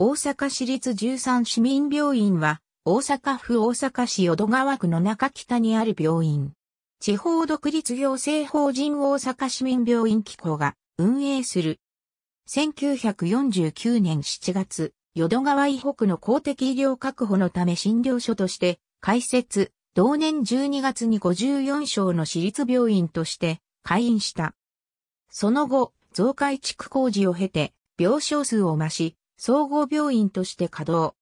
大阪市立13市民病院は、大阪府大阪市淀川区の中北にある病院。地方独立行政法人大阪市民病院機構が運営する。1949年7月、淀川以北の公的医療確保のため診療所として開設、同年12月に54床の市立病院として開院した。その後、増改築工事を経て、病床数を増し、総合病院として稼働。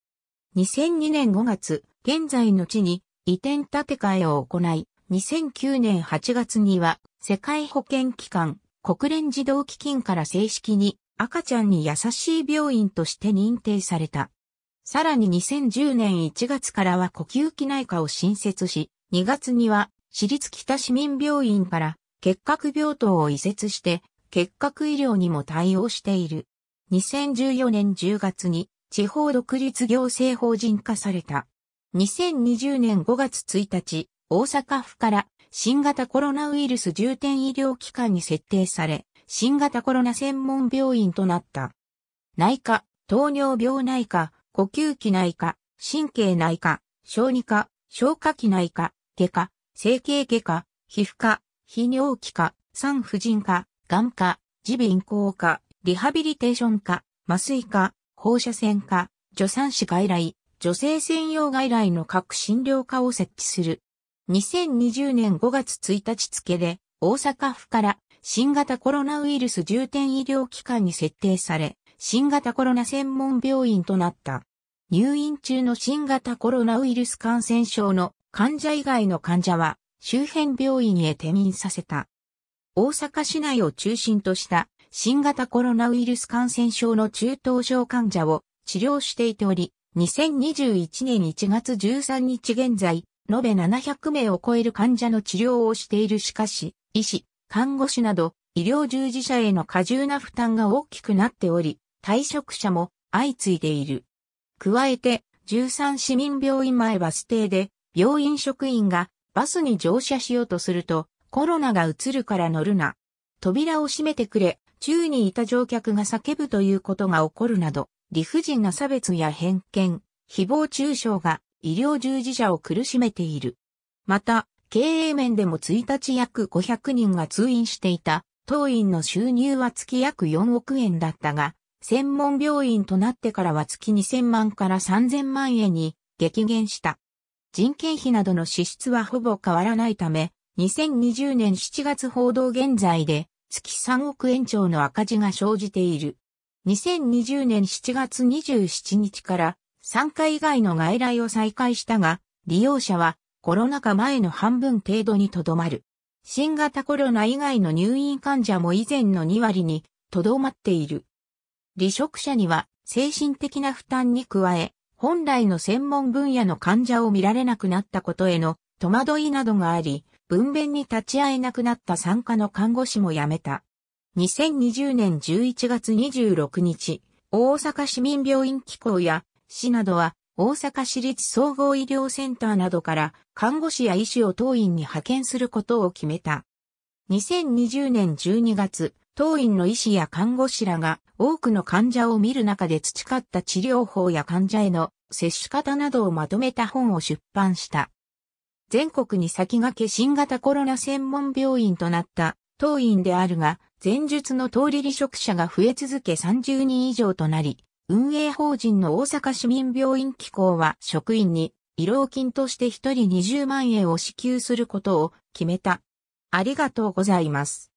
2002年5月、現在の地に移転建て替えを行い、2009年8月には世界保健機関、国連児童基金から正式に赤ちゃんに優しい病院として認定された。さらに2010年1月からは呼吸器内科を新設し、2月には私立北市民病院から結核病棟を移設して、結核医療にも対応している。2014年10月に地方独立行政法人化された。2020年5月1日、大阪府から新型コロナウイルス重点医療機関に設定され、新型コロナ専門病院となった。内科、糖尿病内科、呼吸器内科、神経内科、小児科、消化器内科、外科、整形外科、皮膚科、泌尿器科、産婦人科、眼科、耳鼻咽喉科、リハビリテーション科、麻酔科、放射線科、助産師外来、女性専用外来の各診療科を設置する。2020年5月1日付で、大阪府から新型コロナウイルス重点医療機関に設定され、新型コロナ専門病院となった。入院中の新型コロナウイルス感染症の患者以外の患者は周辺病院へ転院させた。大阪市内を中心とした新型コロナウイルス感染症の中等症患者を治療していており、2021年1月13日現在、延べ700名を超える患者の治療をしているしかし、医師、看護師など医療従事者への過重な負担が大きくなっており、退職者も相次いでいる。加えて、13市民病院前バス停で、病院職員がバスに乗車しようとすると、コロナが移るから乗るな。扉を閉めてくれ、宙にいた乗客が叫ぶということが起こるなど、理不尽な差別や偏見、誹謗中傷が医療従事者を苦しめている。また、経営面でも1日約500人が通院していた、当院の収入は月約4億円だったが、専門病院となってからは月2000万から3000万円に激減した。人件費などの支出はほぼ変わらないため、2020年7月報道現在で月3億円超の赤字が生じている。2020年7月27日から参加以外の外来を再開したが、利用者はコロナ禍前の半分程度にとどまる。新型コロナ以外の入院患者も以前の2割にとどまっている。離職者には精神的な負担に加え、本来の専門分野の患者を見られなくなったことへの戸惑いなどがあり、分娩に立ち会えなくなった参加の看護師も辞めた。2020年11月26日、大阪市民病院機構や市などは大阪市立総合医療センターなどから看護師や医師を当院に派遣することを決めた。2020年12月、当院の医師や看護師らが多くの患者を見る中で培った治療法や患者への接し方などをまとめた本を出版した。全国に先駆け新型コロナ専門病院となった当院であるが、前述の通り離職者が増え続け30人以上となり、運営法人の大阪市民病院機構は職員に医療金として1人20万円を支給することを決めた。ありがとうございます。